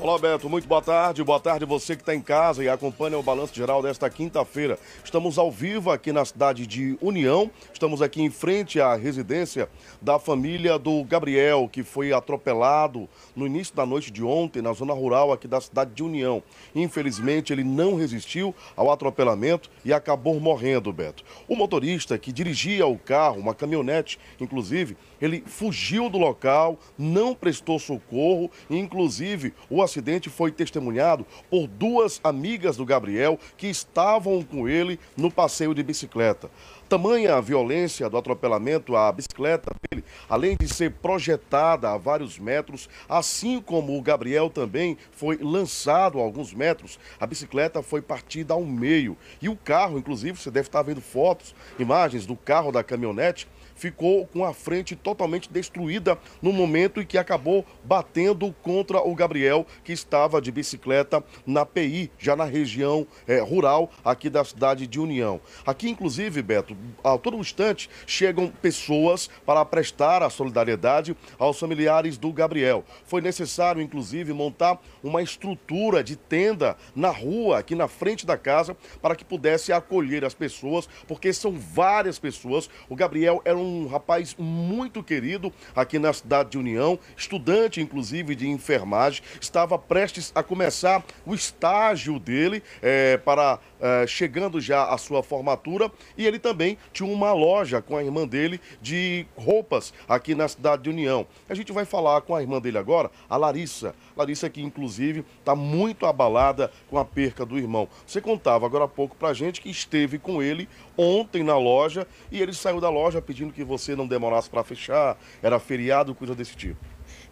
Olá, Beto. Muito boa tarde. Boa tarde você que está em casa e acompanha o Balanço Geral desta quinta-feira. Estamos ao vivo aqui na cidade de União. Estamos aqui em frente à residência da família do Gabriel, que foi atropelado no início da noite de ontem na zona rural aqui da cidade de União. Infelizmente, ele não resistiu ao atropelamento e acabou morrendo, Beto. O motorista que dirigia o carro, uma caminhonete, inclusive, ele fugiu do local, não prestou socorro, inclusive o acidente foi testemunhado por duas amigas do Gabriel que estavam com ele no passeio de bicicleta. Tamanha a violência do atropelamento à bicicleta dele, além de ser projetada a vários metros, assim como o Gabriel também foi lançado a alguns metros, a bicicleta foi partida ao meio. E o carro, inclusive, você deve estar vendo fotos, imagens do carro da caminhonete, ficou com a frente totalmente destruída no momento em que acabou batendo contra o Gabriel, que estava de bicicleta na PI, já na região é, rural aqui da cidade de União. Aqui, inclusive, Beto, a todo instante chegam pessoas para prestar a solidariedade aos familiares do Gabriel. Foi necessário, inclusive, montar uma estrutura de tenda na rua, aqui na frente da casa, para que pudesse acolher as pessoas, porque são várias pessoas. O Gabriel era um um rapaz muito querido aqui na cidade de União, estudante inclusive de enfermagem, estava prestes a começar o estágio dele é, para é, chegando já à sua formatura e ele também tinha uma loja com a irmã dele de roupas aqui na cidade de União. A gente vai falar com a irmã dele agora, a Larissa. Larissa que inclusive está muito abalada com a perca do irmão. Você contava agora há pouco para gente que esteve com ele ontem na loja e ele saiu da loja pedindo que você não demorasse para fechar, era feriado, coisa desse tipo.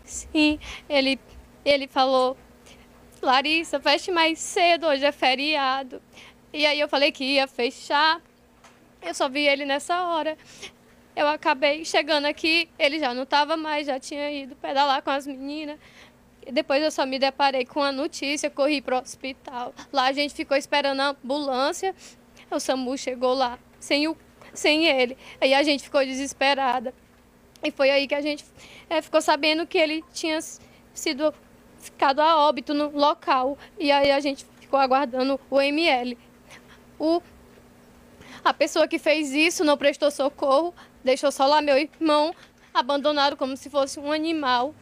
Sim, ele, ele falou, Larissa, feche mais cedo, hoje é feriado. E aí eu falei que ia fechar, eu só vi ele nessa hora. Eu acabei chegando aqui, ele já não estava mais, já tinha ido pedalar com as meninas. Depois eu só me deparei com a notícia, corri para o hospital. Lá a gente ficou esperando a ambulância. O SAMU chegou lá sem o sem ele. Aí a gente ficou desesperada. E foi aí que a gente é, ficou sabendo que ele tinha sido ficado a óbito no local. E aí a gente ficou aguardando o ML. O, a pessoa que fez isso não prestou socorro, deixou só lá meu irmão, abandonado como se fosse um animal.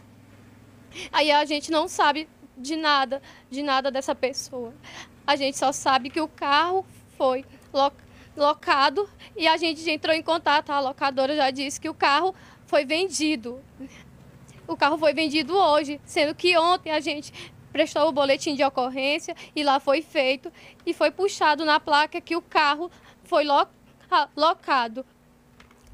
Aí a gente não sabe de nada, de nada dessa pessoa. A gente só sabe que o carro foi local locado e a gente entrou em contato. A locadora já disse que o carro foi vendido. O carro foi vendido hoje, sendo que ontem a gente prestou o boletim de ocorrência e lá foi feito e foi puxado na placa que o carro foi lo locado.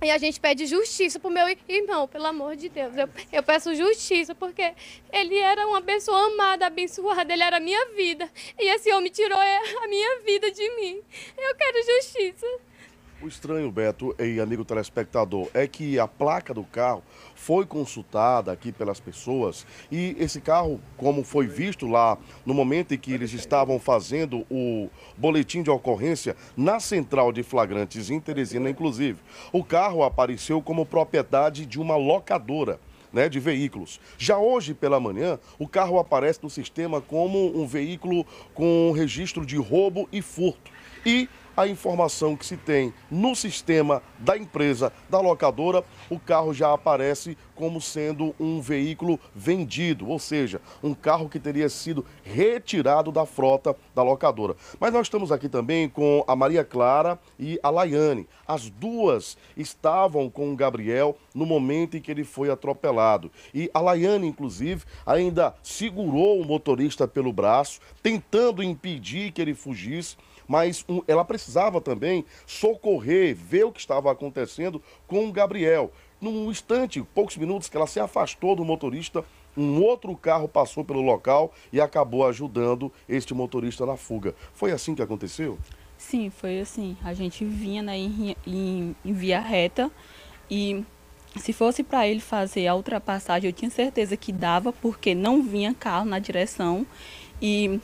E a gente pede justiça pro meu irmão, pelo amor de Deus. Eu, eu, peço justiça, porque ele era uma pessoa amada, abençoada, ele era a minha vida. E esse homem tirou a minha vida de mim. Eu quero justiça isso. O estranho, Beto e amigo telespectador, é que a placa do carro foi consultada aqui pelas pessoas e esse carro, como foi visto lá no momento em que eles estavam fazendo o boletim de ocorrência na central de flagrantes em Teresina, inclusive, o carro apareceu como propriedade de uma locadora. Né, de veículos. Já hoje pela manhã, o carro aparece no sistema como um veículo com registro de roubo e furto. E a informação que se tem no sistema da empresa, da locadora, o carro já aparece como sendo um veículo vendido, ou seja, um carro que teria sido retirado da frota da locadora. Mas nós estamos aqui também com a Maria Clara e a Laiane. As duas estavam com o Gabriel no momento em que ele foi atropelado. E a Laiane, inclusive, ainda segurou o motorista pelo braço, tentando impedir que ele fugisse mas um, ela precisava também socorrer, ver o que estava acontecendo com o Gabriel. Num instante, poucos minutos, que ela se afastou do motorista, um outro carro passou pelo local e acabou ajudando este motorista na fuga. Foi assim que aconteceu? Sim, foi assim. A gente vinha né, em, em, em via reta e se fosse para ele fazer a ultrapassagem, eu tinha certeza que dava, porque não vinha carro na direção. E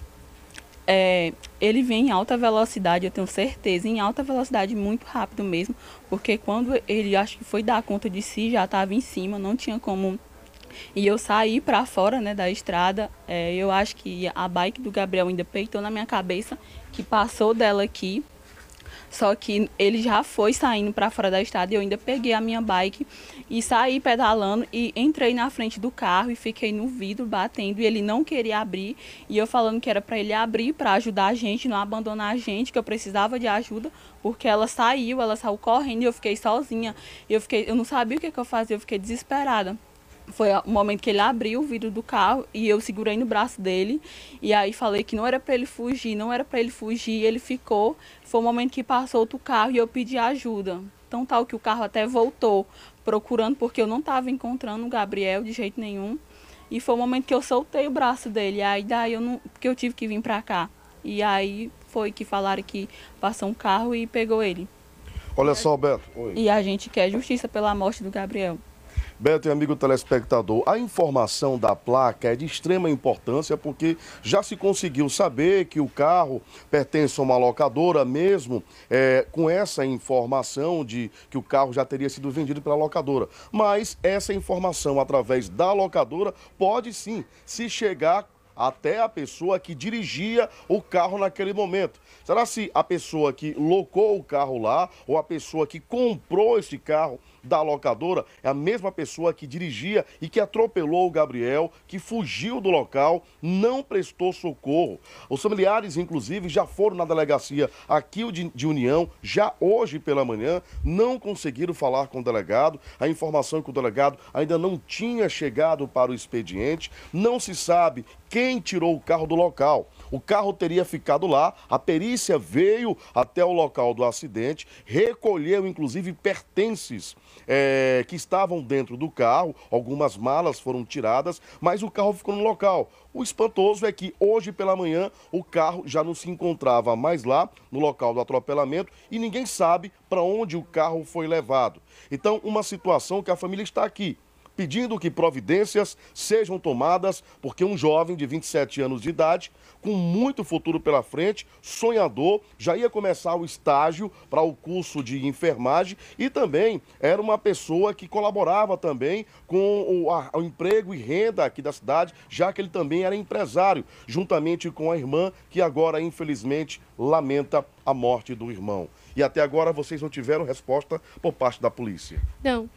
é, ele vem em alta velocidade, eu tenho certeza, em alta velocidade, muito rápido mesmo, porque quando ele acho que foi dar conta de si, já estava em cima, não tinha como. E eu saí para fora né, da estrada, é, eu acho que a bike do Gabriel ainda peitou na minha cabeça, que passou dela aqui. Só que ele já foi saindo para fora da estrada e eu ainda peguei a minha bike e saí pedalando e entrei na frente do carro e fiquei no vidro batendo e ele não queria abrir e eu falando que era para ele abrir para ajudar a gente, não abandonar a gente, que eu precisava de ajuda, porque ela saiu, ela saiu correndo e eu fiquei sozinha. Eu fiquei, eu não sabia o que, que eu fazia, eu fiquei desesperada foi o momento que ele abriu o vidro do carro e eu segurei no braço dele e aí falei que não era para ele fugir, não era para ele fugir, ele ficou. Foi o momento que passou outro carro e eu pedi ajuda. Então tal que o carro até voltou procurando porque eu não estava encontrando o Gabriel de jeito nenhum. E foi o momento que eu soltei o braço dele, aí daí eu não, que eu tive que vir para cá. E aí foi que falaram que passou um carro e pegou ele. Olha só, Beto. Oi. E a gente quer justiça pela morte do Gabriel. Beto e amigo telespectador, a informação da placa é de extrema importância porque já se conseguiu saber que o carro pertence a uma locadora, mesmo é, com essa informação de que o carro já teria sido vendido pela locadora. Mas essa informação através da locadora pode sim se chegar até a pessoa que dirigia o carro naquele momento. Será se a pessoa que locou o carro lá ou a pessoa que comprou esse carro da locadora é a mesma pessoa que dirigia e que atropelou o Gabriel, que fugiu do local, não prestou socorro. Os familiares, inclusive, já foram na delegacia aqui de União, já hoje pela manhã, não conseguiram falar com o delegado. A informação é que o delegado ainda não tinha chegado para o expediente, não se sabe quem quem tirou o carro do local. O carro teria ficado lá, a perícia veio até o local do acidente, recolheu inclusive pertences é, que estavam dentro do carro, algumas malas foram tiradas, mas o carro ficou no local. O espantoso é que hoje pela manhã o carro já não se encontrava mais lá, no local do atropelamento, e ninguém sabe para onde o carro foi levado. Então, uma situação que a família está aqui pedindo que providências sejam tomadas, porque um jovem de 27 anos de idade, com muito futuro pela frente, sonhador, já ia começar o estágio para o curso de enfermagem e também era uma pessoa que colaborava também com o, a, o emprego e renda aqui da cidade, já que ele também era empresário, juntamente com a irmã, que agora, infelizmente, lamenta a morte do irmão. E até agora vocês não tiveram resposta por parte da polícia? Não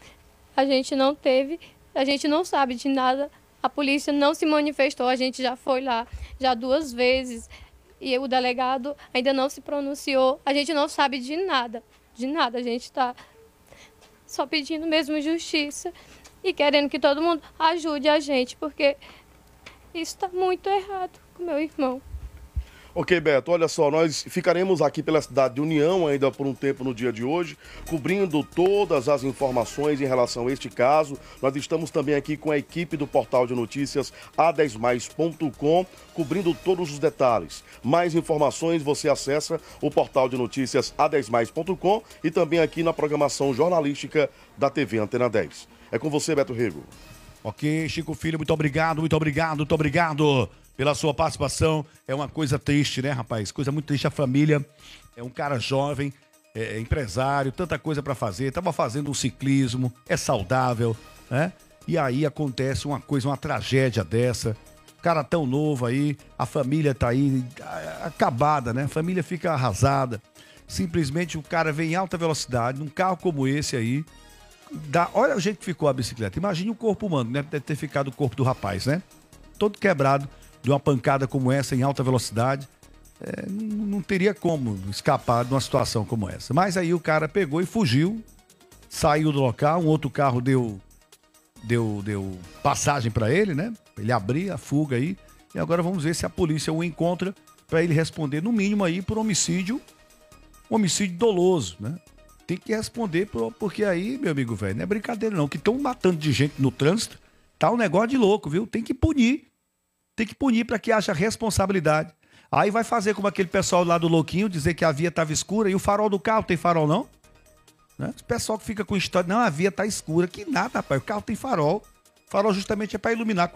a gente não teve, a gente não sabe de nada, a polícia não se manifestou, a gente já foi lá já duas vezes e o delegado ainda não se pronunciou, a gente não sabe de nada, de nada, a gente está só pedindo mesmo justiça e querendo que todo mundo ajude a gente, porque isso está muito errado com meu irmão. Ok, Beto, olha só, nós ficaremos aqui pela cidade de União ainda por um tempo no dia de hoje, cobrindo todas as informações em relação a este caso. Nós estamos também aqui com a equipe do portal de notícias a10mais.com, cobrindo todos os detalhes. Mais informações você acessa o portal de notícias a10mais.com e também aqui na programação jornalística da TV Antena 10. É com você, Beto Rego. Ok, Chico Filho, muito obrigado, muito obrigado, muito obrigado pela sua participação. É uma coisa triste, né, rapaz? Coisa muito triste. A família é um cara jovem, é, é empresário, tanta coisa para fazer. Tava fazendo um ciclismo, é saudável, né? E aí acontece uma coisa, uma tragédia dessa. Cara tão novo aí, a família tá aí acabada, né? A família fica arrasada. Simplesmente o cara vem em alta velocidade, num carro como esse aí. Dá, olha o jeito que ficou a bicicleta. Imagine o corpo humano, né? Deve ter ficado o corpo do rapaz, né? Todo quebrado de uma pancada como essa em alta velocidade. É, não teria como escapar de uma situação como essa. Mas aí o cara pegou e fugiu, saiu do local, um outro carro deu deu deu passagem para ele, né? Ele abriu a fuga aí. E agora vamos ver se a polícia o encontra para ele responder no mínimo aí por homicídio, homicídio doloso, né? Tem que responder por, porque aí, meu amigo velho, não é brincadeira não, que estão matando de gente no trânsito, tá um negócio de louco, viu? Tem que punir tem que punir para que haja responsabilidade. Aí vai fazer como aquele pessoal lá do Louquinho, dizer que a via estava escura e o farol do carro tem farol, não? Né? O pessoal que fica com história, não, a via está escura, que nada, rapaz, o carro tem farol. O farol justamente é para iluminar.